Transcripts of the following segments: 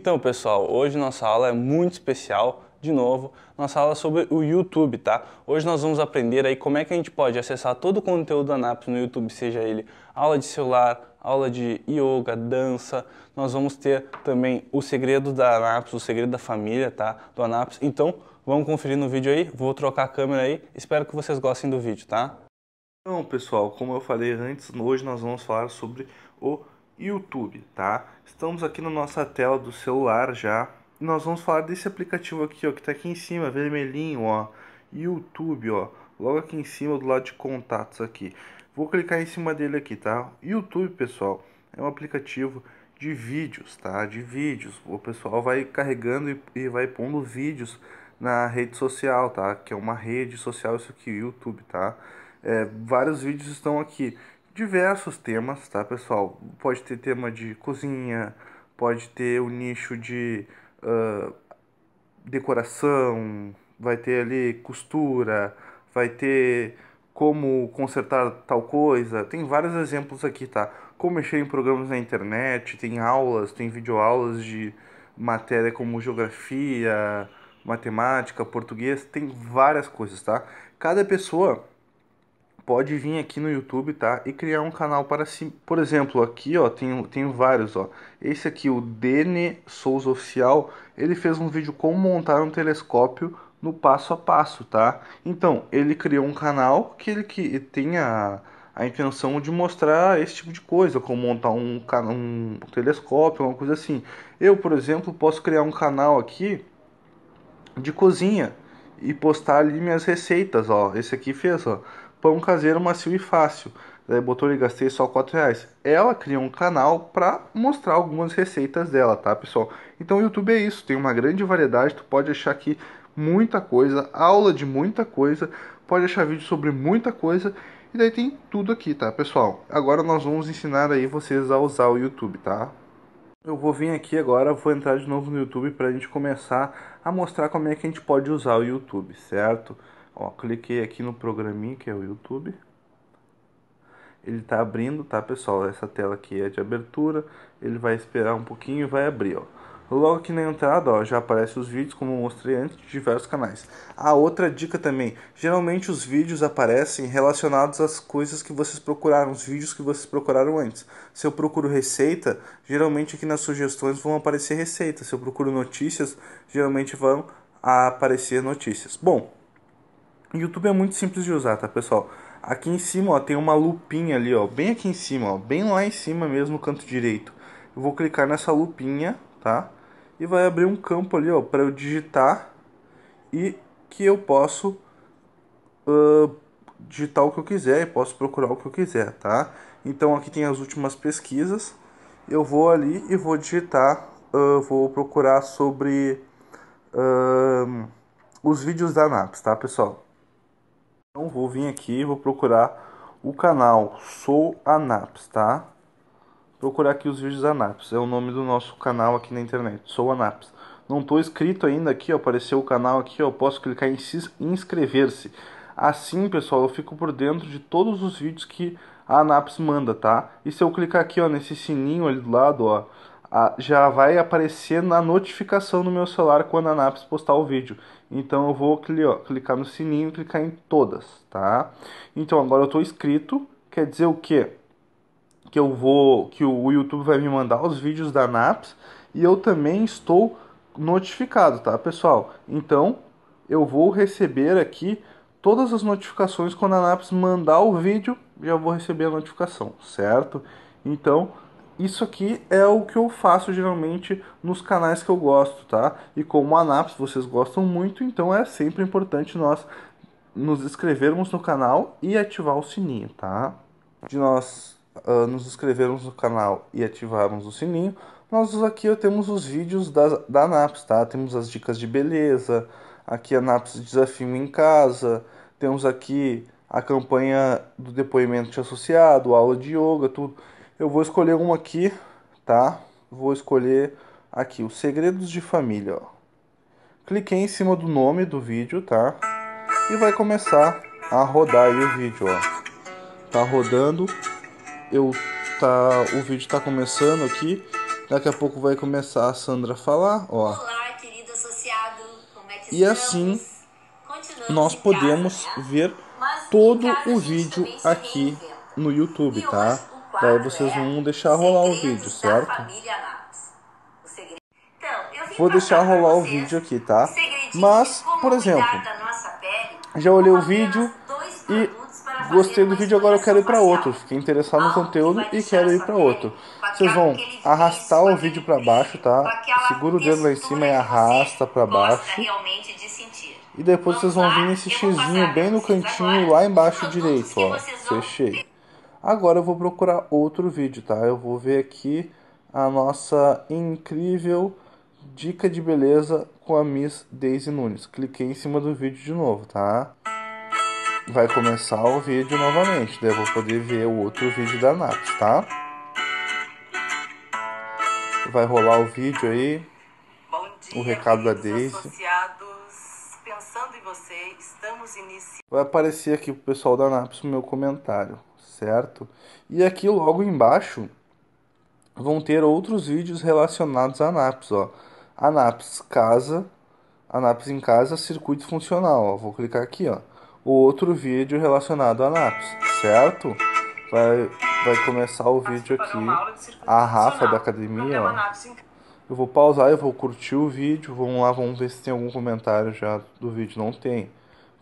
Então, pessoal, hoje nossa aula é muito especial, de novo, nossa aula é sobre o YouTube, tá? Hoje nós vamos aprender aí como é que a gente pode acessar todo o conteúdo da ANAPS no YouTube, seja ele aula de celular, aula de yoga, dança. Nós vamos ter também o segredo da ANAPS, o segredo da família, tá? Do ANAPS. Então, vamos conferir no vídeo aí, vou trocar a câmera aí, espero que vocês gostem do vídeo, tá? Então, pessoal, como eu falei antes, hoje nós vamos falar sobre o YouTube, tá? Estamos aqui na nossa tela do celular já. E nós vamos falar desse aplicativo aqui, ó, que tá aqui em cima, vermelhinho, ó. YouTube, ó. Logo aqui em cima, do lado de contatos aqui. Vou clicar em cima dele aqui, tá? YouTube, pessoal, é um aplicativo de vídeos, tá? De vídeos. O pessoal vai carregando e, e vai pondo vídeos na rede social, tá? Que é uma rede social isso aqui, YouTube, tá? É, vários vídeos estão aqui diversos temas, tá, pessoal? Pode ter tema de cozinha, pode ter o nicho de uh, decoração, vai ter ali costura, vai ter como consertar tal coisa. Tem vários exemplos aqui, tá? Como mexer em programas na internet, tem aulas, tem videoaulas de matéria como geografia, matemática, português, tem várias coisas, tá? Cada pessoa pode vir aqui no YouTube, tá? E criar um canal para si. Por exemplo, aqui, ó, tem, tem vários, ó. Esse aqui, o Dene Souza Oficial, ele fez um vídeo como montar um telescópio no passo a passo, tá? Então, ele criou um canal que ele que tem a, a intenção de mostrar esse tipo de coisa, como montar um, um telescópio, uma coisa assim. Eu, por exemplo, posso criar um canal aqui de cozinha e postar ali minhas receitas, ó. Esse aqui fez, ó pão caseiro macio e fácil. Daí botou e gastei só 4 reais. Ela criou um canal para mostrar algumas receitas dela, tá, pessoal? Então o YouTube é isso, tem uma grande variedade, tu pode achar aqui muita coisa, aula de muita coisa, pode achar vídeo sobre muita coisa e daí tem tudo aqui, tá, pessoal? Agora nós vamos ensinar aí vocês a usar o YouTube, tá? Eu vou vir aqui agora, vou entrar de novo no YouTube para a gente começar a mostrar como é que a gente pode usar o YouTube, certo? Ó, cliquei aqui no programinha que é o YouTube. Ele tá abrindo, tá pessoal? Essa tela aqui é de abertura. Ele vai esperar um pouquinho e vai abrir, ó. Logo aqui na entrada, ó, já aparece os vídeos, como eu mostrei antes, de diversos canais. A outra dica também, geralmente os vídeos aparecem relacionados às coisas que vocês procuraram, os vídeos que vocês procuraram antes. Se eu procuro receita, geralmente aqui nas sugestões vão aparecer receitas. Se eu procuro notícias, geralmente vão aparecer notícias. Bom, YouTube é muito simples de usar, tá, pessoal? Aqui em cima, ó, tem uma lupinha ali, ó, bem aqui em cima, ó, bem lá em cima mesmo, no canto direito. Eu vou clicar nessa lupinha, tá? E vai abrir um campo ali, ó, para eu digitar e que eu posso uh, digitar o que eu quiser e posso procurar o que eu quiser, tá? Então aqui tem as últimas pesquisas. Eu vou ali e vou digitar, uh, vou procurar sobre uh, os vídeos da NAPS, tá, pessoal? Então vou vir aqui, vou procurar o canal Sou Anaps, tá? Procurar aqui os vídeos Anaps, é o nome do nosso canal aqui na internet, Sou Anaps. Não estou inscrito ainda aqui, ó, apareceu o canal aqui, eu posso clicar em inscrever-se. Assim, pessoal, eu fico por dentro de todos os vídeos que a Anaps manda, tá? E se eu clicar aqui, ó, nesse sininho ali do lado, ó, já vai aparecer na notificação no meu celular quando a Anaps postar o vídeo. Então eu vou clicar no sininho e clicar em todas, tá? Então agora eu estou inscrito, quer dizer o quê? Que eu vou, que o YouTube vai me mandar os vídeos da Anaps e eu também estou notificado, tá, pessoal? Então eu vou receber aqui todas as notificações quando a Anaps mandar o vídeo, já vou receber a notificação, certo? Então isso aqui é o que eu faço geralmente nos canais que eu gosto, tá? E como a Anaps vocês gostam muito, então é sempre importante nós nos inscrevermos no canal e ativar o sininho, tá? De nós uh, nos inscrevermos no canal e ativarmos o sininho, nós aqui temos os vídeos da, da Anaps, tá? Temos as dicas de beleza, aqui a Anaps Desafio em Casa, temos aqui a campanha do depoimento de associado, aula de yoga, tudo. Eu vou escolher um aqui, tá? Vou escolher aqui, os segredos de família, ó. Cliquei em cima do nome do vídeo, tá? E vai começar a rodar o vídeo, ó. Tá rodando. Eu tá o vídeo tá começando aqui. Daqui a pouco vai começar a Sandra falar, ó. Olá, querido associado. Como é que e estamos? assim Continuamos nós podemos casa, né? ver Mas todo o vídeo aqui no YouTube, e tá? Daí vocês vão deixar rolar o vídeo, certo? Então, vou deixar rolar o vídeo aqui, tá? Mas, por exemplo, já olhei o vídeo e gostei do vídeo, agora eu quero ir para outro. Fiquei interessado no conteúdo e quero ir para outro. Vocês vão arrastar o vídeo para baixo, tá? Segura o dedo lá em cima e arrasta para baixo. E depois vocês vão vir nesse xizinho bem no cantinho lá embaixo direito, ó. Fechei. Agora eu vou procurar outro vídeo, tá? Eu vou ver aqui a nossa incrível dica de beleza com a Miss Daisy Nunes. Cliquei em cima do vídeo de novo, tá? Vai começar o vídeo novamente, daí eu vou poder ver o outro vídeo da Naps, tá? Vai rolar o vídeo aí. Dia, o recado da Daisy. Vai aparecer aqui pro pessoal da Naps o meu comentário certo? E aqui logo embaixo vão ter outros vídeos relacionados a naps ó. ANAPS casa, ANAPS em casa, circuito funcional, ó. Vou clicar aqui, ó. O outro vídeo relacionado a naps certo? Vai, vai começar o vídeo aqui. A Rafa da academia, ó. Eu vou pausar, eu vou curtir o vídeo. Vamos lá, vamos ver se tem algum comentário já do vídeo. Não tem.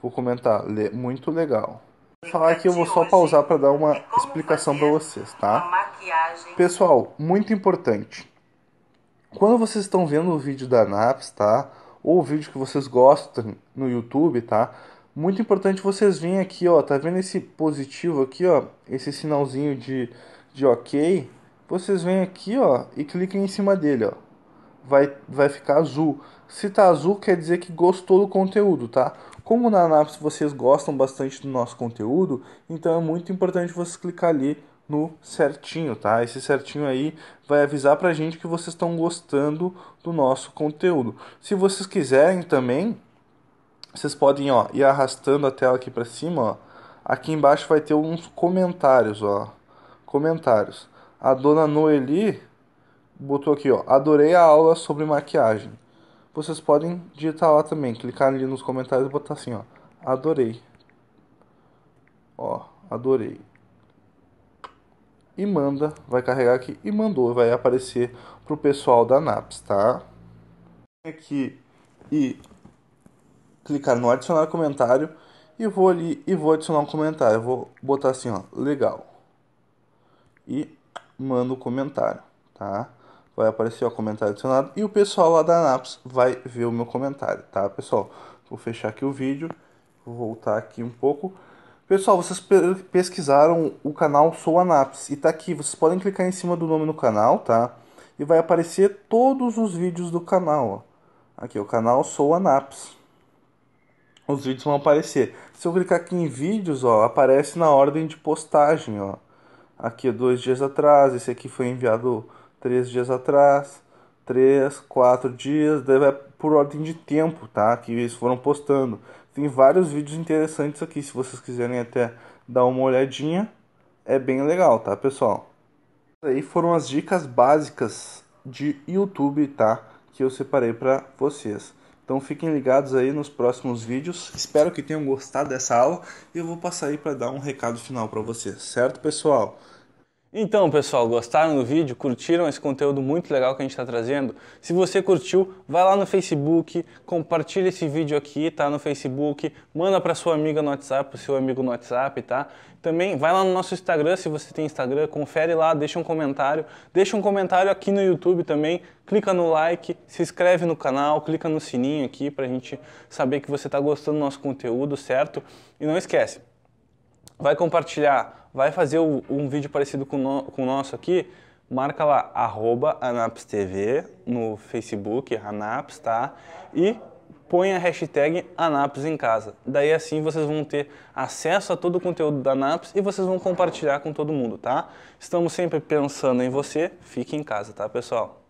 Vou comentar. Muito legal. Vou falar que eu vou só pausar para dar uma explicação para vocês, tá? Pessoal, muito importante. Quando vocês estão vendo o vídeo da NAPS, tá? Ou o vídeo que vocês gostam no YouTube, tá? Muito importante vocês virem aqui, ó. Tá vendo esse positivo aqui, ó? Esse sinalzinho de, de ok. Vocês vêm aqui, ó, e cliquem em cima dele, ó. Vai, vai ficar azul. Cita azul quer dizer que gostou do conteúdo, tá? Como na Anaps vocês gostam bastante do nosso conteúdo, então é muito importante vocês clicar ali no certinho, tá? Esse certinho aí vai avisar pra gente que vocês estão gostando do nosso conteúdo. Se vocês quiserem também, vocês podem, ó, ir arrastando a tela aqui para cima, ó. Aqui embaixo vai ter uns comentários, ó. Comentários. A dona Noeli botou aqui, ó. Adorei a aula sobre maquiagem. Vocês podem digitar lá também, clicar ali nos comentários e botar assim, ó. Adorei. Ó, adorei. E manda, vai carregar aqui e mandou, vai aparecer pro pessoal da NAPS, tá? Aqui e clicar no adicionar comentário e vou ali e vou adicionar um comentário. vou botar assim, ó, legal. E manda o comentário, tá? vai aparecer o comentário adicionado e o pessoal lá da ANAPS vai ver o meu comentário, tá, pessoal? Vou fechar aqui o vídeo, vou voltar aqui um pouco. Pessoal, vocês pesquisaram o canal Sou Anaps e tá aqui, vocês podem clicar em cima do nome no canal, tá? E vai aparecer todos os vídeos do canal, ó. Aqui, o canal Sou Anaps. Os vídeos vão aparecer. Se eu clicar aqui em vídeos, ó, aparece na ordem de postagem, ó. Aqui, dois dias atrás, esse aqui foi enviado três dias atrás, três, quatro dias, daí por ordem de tempo, tá? Que eles foram postando. Tem vários vídeos interessantes aqui, se vocês quiserem até dar uma olhadinha, é bem legal, tá, pessoal? Aí foram as dicas básicas de YouTube, tá? Que eu separei para vocês. Então fiquem ligados aí nos próximos vídeos. Espero que tenham gostado dessa aula e eu vou passar aí para dar um recado final para vocês, certo, pessoal? Então, pessoal, gostaram do vídeo? Curtiram esse conteúdo muito legal que a gente está trazendo? Se você curtiu, vai lá no Facebook, compartilha esse vídeo aqui, tá? No Facebook, manda para sua amiga no WhatsApp, pro seu amigo no WhatsApp, tá? Também vai lá no nosso Instagram, se você tem Instagram, confere lá, deixa um comentário. Deixa um comentário aqui no YouTube também, clica no like, se inscreve no canal, clica no sininho aqui pra gente saber que você está gostando do nosso conteúdo, certo? E não esquece, vai compartilhar, vai fazer o, um vídeo parecido com, no, com o nosso aqui, marca lá, arroba AnapsTV no Facebook, Anaps, tá? E põe a hashtag Anaps em casa. Daí assim vocês vão ter acesso a todo o conteúdo da Anaps e vocês vão compartilhar com todo mundo, tá? Estamos sempre pensando em você, fique em casa, tá pessoal?